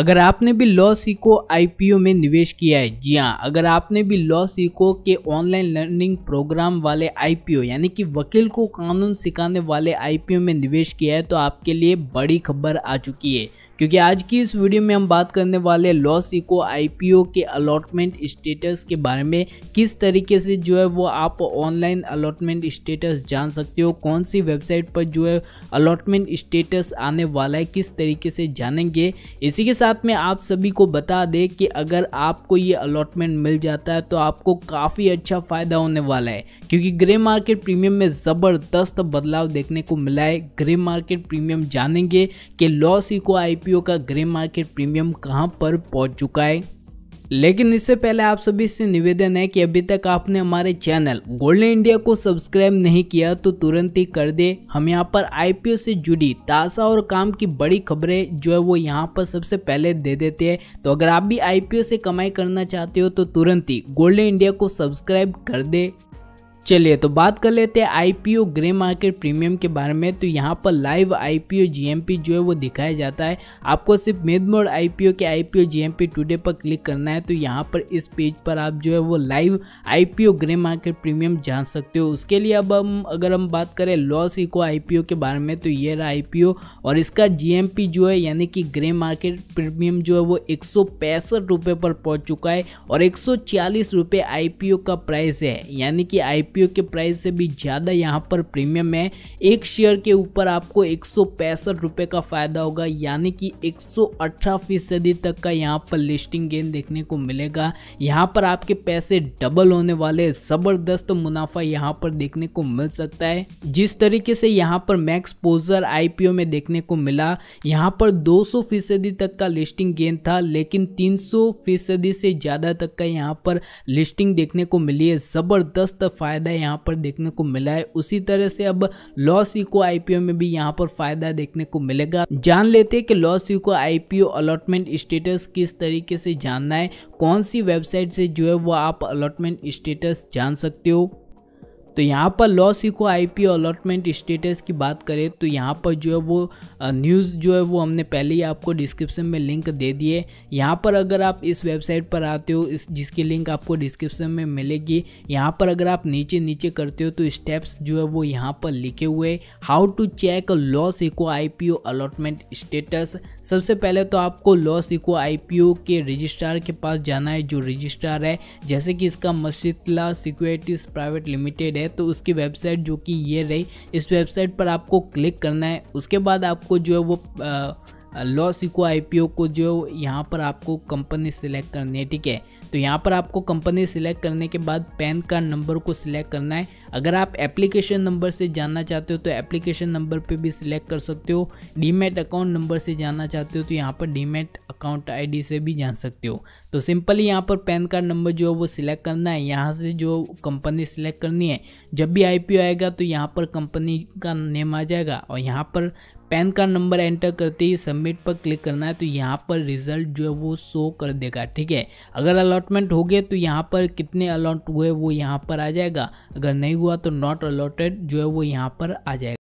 अगर आपने भी लॉ सीखो आई में निवेश किया है जी हाँ अगर आपने भी लॉ सीखो के ऑनलाइन लर्निंग प्रोग्राम वाले आई यानी कि वकील को कानून सिखाने वाले आई में निवेश किया है तो आपके लिए बड़ी खबर आ चुकी है क्योंकि आज की इस वीडियो में हम बात करने वाले लॉ सीखो आई के अलॉटमेंट स्टेटस के बारे में किस तरीके से जो है वो आप ऑनलाइन अलॉटमेंट स्टेटस जान सकते हो कौन सी वेबसाइट पर जो है अलॉटमेंट स्टेटस आने वाला है किस तरीके से जानेंगे इसी के साथ साथ में आप सभी को बता दें कि अगर आपको ये अलॉटमेंट मिल जाता है तो आपको काफ़ी अच्छा फ़ायदा होने वाला है क्योंकि ग्रे मार्केट प्रीमियम में ज़बरदस्त बदलाव देखने को मिला है ग्रे मार्केट प्रीमियम जानेंगे कि लॉस इको आईपीओ का ग्रे मार्केट प्रीमियम कहां पर पहुंच चुका है लेकिन इससे पहले आप सभी से निवेदन है कि अभी तक आपने हमारे चैनल गोल्डन इंडिया को सब्सक्राइब नहीं किया तो तुरंत ही कर दे हम यहाँ पर आईपीओ से जुड़ी ताजा और काम की बड़ी खबरें जो है वो यहाँ पर सबसे पहले दे देते हैं तो अगर आप भी आईपीओ से कमाई करना चाहते हो तो तुरंत ही गोल्डन इंडिया को सब्सक्राइब कर दे चलिए तो बात कर लेते हैं आईपीओ ग्रे मार्केट प्रीमियम के बारे में तो यहाँ पर लाइव आईपीओ जीएमपी जो है वो दिखाया जाता है आपको सिर्फ मेदमोड ओ के आईपीओ जीएमपी टुडे पर क्लिक करना है तो यहाँ पर इस पेज पर आप जो है वो live IPO grey market premium जान सकते हो उसके लिए अब हम अगर हम बात करें लॉस इको ओ के बारे में तो ये रहा ओ और इसका पी जो है यानी कि ग्रे मार्केट प्रीमियम जो है वो एक रुपये पर पहुँच चुका है और एक सौ का प्राइस है यानी कि आई आईपीओ के प्राइस से भी ज़्यादा यहाँ पर प्रीमियम है एक शेयर के ऊपर आपको एक सौ का फ़ायदा होगा यानी कि एक फीसदी तक का यहाँ पर लिस्टिंग गेन देखने को मिलेगा यहाँ पर आपके पैसे डबल होने वाले ज़बरदस्त मुनाफा यहाँ पर देखने को मिल सकता है जिस तरीके से यहाँ पर मैक्स पोजर आईपीओ में देखने को मिला यहाँ पर 200 फीसदी तक का लिस्टिंग गेन था लेकिन 300 फीसदी से ज़्यादा तक का यहाँ पर लिस्टिंग देखने को मिली है ज़बरदस्त फायदा फ़ायदा यहाँ पर देखने को मिला है उसी तरह से अब लॉस इको आईपीओ में भी यहाँ पर फ़ायदा देखने को मिलेगा जान लेते हैं कि लॉस इको आईपीओ अलॉटमेंट स्टेटस किस तरीके से जानना है कौन सी वेबसाइट से जो है वो आप अलॉटमेंट स्टेटस जान सकते हो तो यहाँ पर लॉस इको आईपीओ अलॉटमेंट स्टेटस की बात करें तो यहाँ पर जो है वो न्यूज़ जो है वो हमने पहले ही आपको डिस्क्रिप्शन में लिंक दे दिए यहाँ पर अगर आप इस वेबसाइट पर आते हो इस जिसकी लिंक आपको डिस्क्रिप्शन में मिलेगी यहाँ पर अगर आप नीचे नीचे करते हो तो स्टेप्स जो है वो यहाँ पर लिखे हुए हाउ टू चेक लॉस इको आईपीओ अलॉटमेंट स्टेटस सबसे पहले तो आपको लॉस इको आईपीओ के रजिस्ट्रार के पास जाना है जो रजिस्ट्रार है जैसे कि इसका मसीतला सिक्योरिटीज प्राइवेट लिमिटेड हैं तो उसकी वेबसाइट जो कि ये रही इस वेबसाइट पर आपको क्लिक करना है उसके बाद आपको जो है वो लॉ सिको आई को जो यहाँ पर आपको कंपनी सिलेक्ट करनी है ठीक है तो यहाँ पर आपको कंपनी सिलेक्ट करने के बाद पैन कार्ड नंबर को सिलेक्ट करना है अगर आप एप्लीकेशन नंबर से जानना चाहते हो तो एप्लीकेशन नंबर पे भी सिलेक्ट कर सकते हो डीमेट अकाउंट नंबर से जानना चाहते हो तो यहाँ पर डीमेट अकाउंट आईडी से भी जान सकते हो तो सिंपली यहाँ पर पैन कार्ड नंबर जो है वो सिलेक्ट करना है यहाँ से जो कंपनी सिलेक्ट करनी है जब भी आई आएगा तो यहाँ पर कंपनी का नेम आ जाएगा और यहाँ पर पैन कार्ड नंबर एंटर करते ही सबमिट पर क्लिक करना है तो यहाँ पर रिजल्ट जो है वो शो कर देगा ठीक है अगर अलॉटमेंट हो गया तो यहाँ पर कितने अलॉट हुए वो यहाँ पर आ जाएगा अगर नहीं हुआ तो नॉट अलॉटेड जो है वो यहाँ पर आ जाएगा